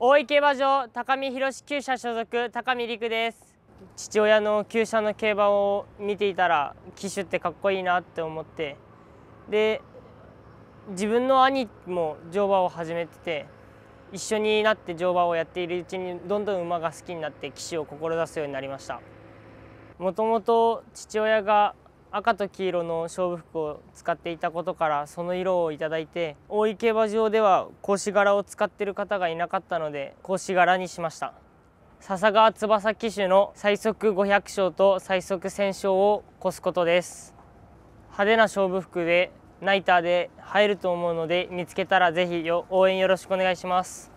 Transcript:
大井競馬場高見博厩舎所属高見陸です父親の厩舎の競馬を見ていたら騎手ってかっこいいなって思ってで自分の兄も乗馬を始めてて一緒になって乗馬をやっているうちにどんどん馬が好きになって騎手を志すようになりましたもともと父親が赤と黄色の勝負服を使っていたことからその色をいただいて大井競馬場では格子柄を使ってる方がいなかったので格子柄にしました笹川翼騎手の最速500勝と最速1000勝を越すことです派手な勝負服でナイターで入ると思うので見つけたらぜひ応援よろしくお願いします